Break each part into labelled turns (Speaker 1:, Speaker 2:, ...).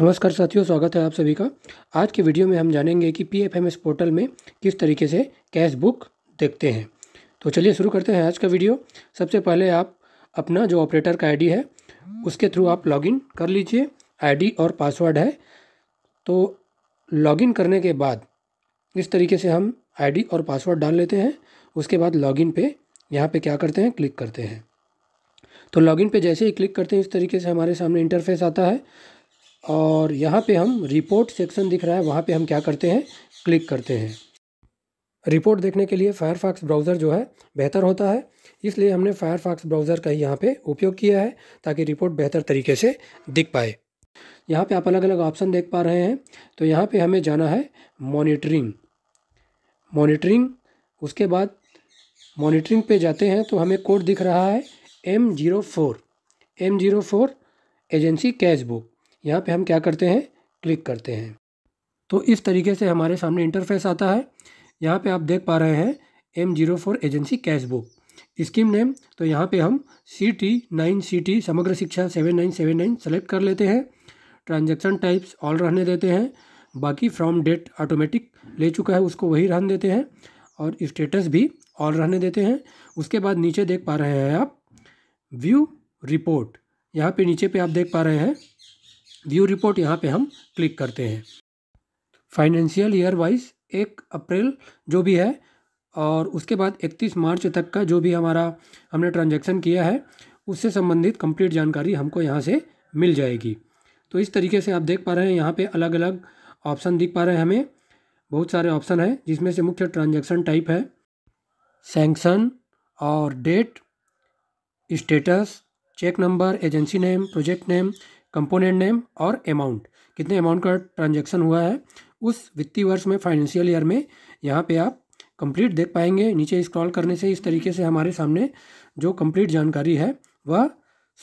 Speaker 1: नमस्कार साथियों स्वागत है आप सभी का आज के वीडियो में हम जानेंगे कि P F M S portal में किस तरीके से कैश बुक देखते हैं तो चलिए शुरू करते हैं आज का वीडियो सबसे पहले आप अपना जो ऑपरेटर का आईडी है उसके थ्रू आप लॉगिन कर लीजिए आईडी और पासवर्ड है तो लॉगिन करने के बाद इस तरीके से हम आई और पासवर्ड डाल लेते हैं उसके बाद लॉगिन पर यहाँ पे क्या करते हैं क्लिक करते हैं तो लॉगिन पे जैसे ही क्लिक करते हैं इस तरीके से हमारे सामने इंटरफेस आता है और यहाँ पे हम रिपोर्ट सेक्शन दिख रहा है वहाँ पे हम क्या करते हैं क्लिक करते हैं रिपोर्ट देखने के लिए फायरफॉक्स ब्राउज़र जो है बेहतर होता है इसलिए हमने फायरफॉक्स ब्राउज़र का ही यहाँ पे उपयोग किया है ताकि रिपोर्ट बेहतर तरीके से दिख पाए यहाँ पे आप अलग अलग ऑप्शन देख पा रहे हैं तो यहाँ पर हमें जाना है मोनिटरिंग मोनिटरिंग उसके बाद मॉनिटरिंग पे जाते हैं तो हमें कोड दिख रहा है M zero four M zero four agency cash book यहाँ पे हम क्या करते हैं क्लिक करते हैं तो इस तरीके से हमारे सामने इंटरफेस आता है यहाँ पे आप देख पा रहे हैं M zero four agency cash book scheme name तो यहाँ पे हम C T nine C T Samagra Shiksha seven nine seven nine select कर लेते हैं ट्रांजेक्शन टाइप्स ऑल रहने देते हैं बाकी फ्रॉम डेट ऑटोमेटिक ले चुका है उसको वही रहने देते हैं और स्टेटस भी ऑल रहने देते हैं उसके बाद नीचे देख पा रहे हैं आप व्यू रिपोर्ट यहाँ पे नीचे पे आप देख पा रहे हैं व्यू रिपोर्ट यहाँ पे हम क्लिक करते हैं फाइनेंशियल ईयर वाइज एक अप्रैल जो भी है और उसके बाद 31 मार्च तक का जो भी हमारा हमने ट्रांजैक्शन किया है उससे संबंधित कंप्लीट जानकारी हमको यहाँ से मिल जाएगी तो इस तरीके से आप देख पा रहे हैं यहाँ पे अलग अलग ऑप्शन दिख पा रहे हैं हमें बहुत सारे ऑप्शन हैं जिसमें से मुख्य ट्रांजेक्शन टाइप है सेंक्शन और date status check number agency name project name component name और अमाउंट कितने अमाउंट का ट्रांजैक्शन हुआ है उस वित्तीय वर्ष में फाइनेंशियल ईयर में यहाँ पे आप कंप्लीट देख पाएंगे नीचे स्क्रॉल करने से इस तरीके से हमारे सामने जो कंप्लीट जानकारी है वह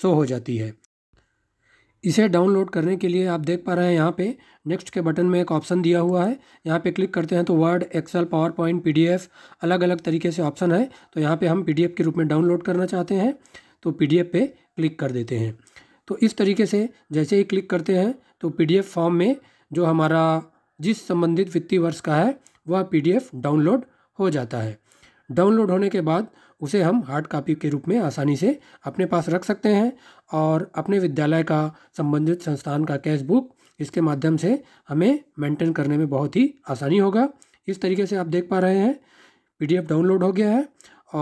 Speaker 1: शो हो जाती है इसे डाउनलोड करने के लिए आप देख पा रहे हैं यहाँ पे नेक्स्ट के बटन में एक ऑप्शन दिया हुआ है यहाँ पे क्लिक करते हैं तो Word Excel PowerPoint P अलग अलग तरीके से ऑप्शन है तो यहाँ पे हम पी के रूप में डाउनलोड करना चाहते हैं तो पी पे क्लिक कर देते हैं तो इस तरीके से जैसे ही क्लिक करते हैं तो पीडीएफ फॉर्म में जो हमारा जिस संबंधित वित्तीय वर्ष का है वह पीडीएफ डाउनलोड हो जाता है डाउनलोड होने के बाद उसे हम हार्ड कॉपी के रूप में आसानी से अपने पास रख सकते हैं और अपने विद्यालय का संबंधित संस्थान का कैश बुक इसके माध्यम से हमें मेंटेन करने में बहुत ही आसानी होगा इस तरीके से आप देख पा रहे हैं पीडीएफ डाउनलोड हो गया है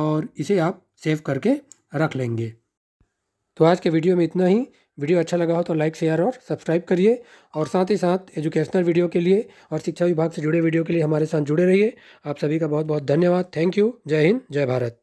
Speaker 1: और इसे आप सेव करके रख लेंगे तो आज के वीडियो में इतना ही वीडियो अच्छा लगा हो तो लाइक शेयर और सब्सक्राइब करिए और साथ ही साथ एजुकेशनल वीडियो के लिए और शिक्षा विभाग से जुड़े वीडियो के लिए हमारे साथ जुड़े रहिए आप सभी का बहुत बहुत धन्यवाद थैंक यू जय हिंद जय भारत